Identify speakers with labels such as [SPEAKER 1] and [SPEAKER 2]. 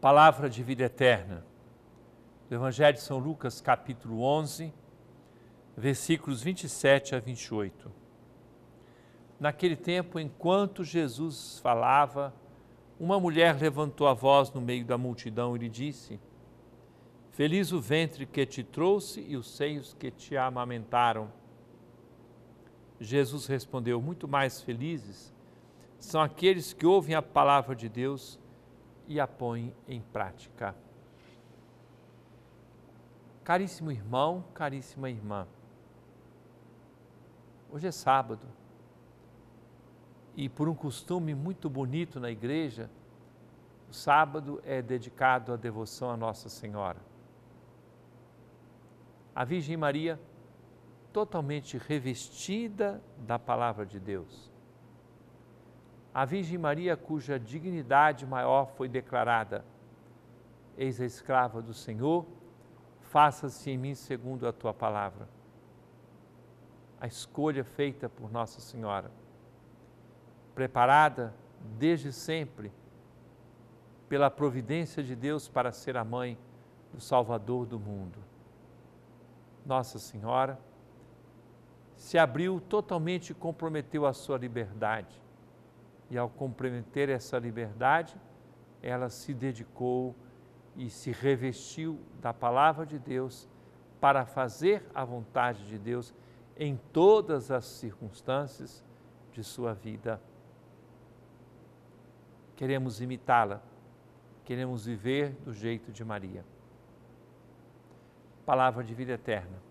[SPEAKER 1] Palavra de vida eterna. Do Evangelho de São Lucas, capítulo 11, versículos 27 a 28. Naquele tempo, enquanto Jesus falava, uma mulher levantou a voz no meio da multidão e lhe disse: Feliz o ventre que te trouxe e os seios que te amamentaram. Jesus respondeu: Muito mais felizes são aqueles que ouvem a palavra de Deus e a põe em prática. Caríssimo irmão, caríssima irmã, hoje é sábado e por um costume muito bonito na igreja, o sábado é dedicado à devoção a Nossa Senhora. A Virgem Maria, totalmente revestida da palavra de Deus, a Virgem Maria, cuja dignidade maior foi declarada: Eis a escrava do Senhor, faça-se em mim segundo a tua palavra. A escolha feita por Nossa Senhora, preparada desde sempre pela providência de Deus para ser a mãe do Salvador do mundo. Nossa Senhora se abriu totalmente e comprometeu a sua liberdade e ao comprometer essa liberdade, ela se dedicou e se revestiu da palavra de Deus para fazer a vontade de Deus em todas as circunstâncias de sua vida. Queremos imitá-la, queremos viver do jeito de Maria. Palavra de vida eterna.